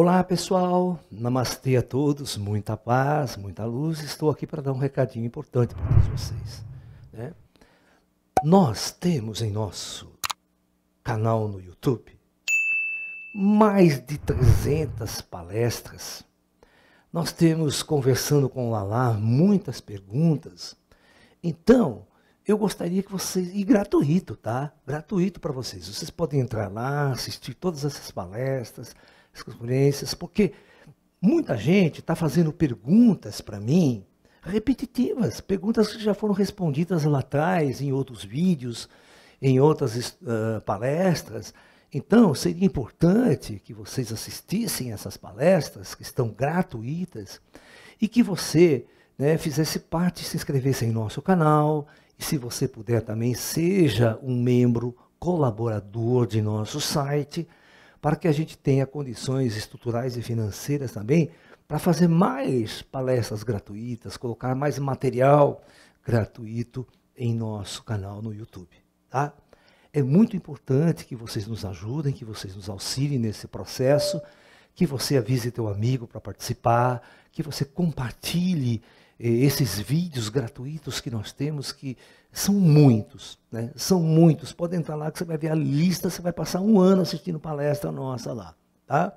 Olá pessoal, namastê a todos, muita paz, muita luz. Estou aqui para dar um recadinho importante para todos vocês. Né? Nós temos em nosso canal no YouTube mais de 300 palestras. Nós temos conversando com o Lala muitas perguntas. Então, eu gostaria que vocês, e gratuito, tá? Gratuito para vocês. Vocês podem entrar lá, assistir todas essas palestras experiências, porque muita gente está fazendo perguntas para mim repetitivas, perguntas que já foram respondidas lá atrás em outros vídeos, em outras uh, palestras. Então, seria importante que vocês assistissem essas palestras, que estão gratuitas, e que você né, fizesse parte, se inscrevesse em nosso canal, e se você puder também, seja um membro colaborador de nosso site, para que a gente tenha condições estruturais e financeiras também para fazer mais palestras gratuitas, colocar mais material gratuito em nosso canal no YouTube. Tá? É muito importante que vocês nos ajudem, que vocês nos auxiliem nesse processo, que você avise teu amigo para participar, que você compartilhe esses vídeos gratuitos que nós temos, que são muitos, né? são muitos. Pode entrar lá que você vai ver a lista, você vai passar um ano assistindo palestra nossa lá, tá?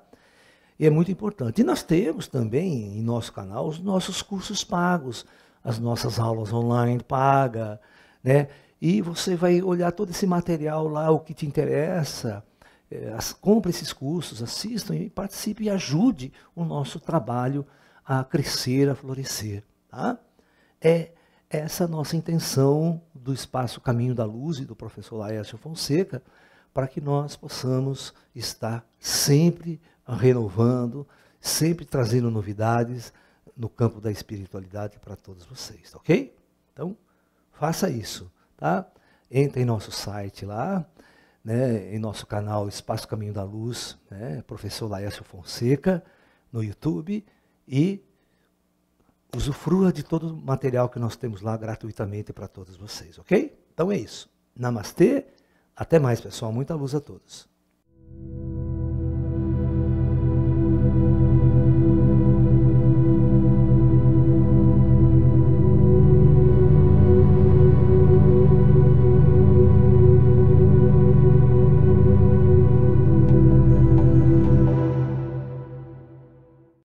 E é muito importante. E nós temos também em nosso canal os nossos cursos pagos, as nossas aulas online paga, né? E você vai olhar todo esse material lá, o que te interessa, é, as, compre esses cursos, assistam e participe e ajude o nosso trabalho a crescer, a florescer. Tá? É, é essa nossa intenção do espaço Caminho da Luz e do professor Laércio Fonseca, para que nós possamos estar sempre renovando, sempre trazendo novidades no campo da espiritualidade para todos vocês, tá ok? Então, faça isso, tá? Entre em nosso site lá, né, em nosso canal Espaço Caminho da Luz, né, professor Laércio Fonseca, no YouTube, e usufrua de todo o material que nós temos lá gratuitamente para todos vocês, ok? Então é isso. Namastê. Até mais, pessoal. Muita luz a todos.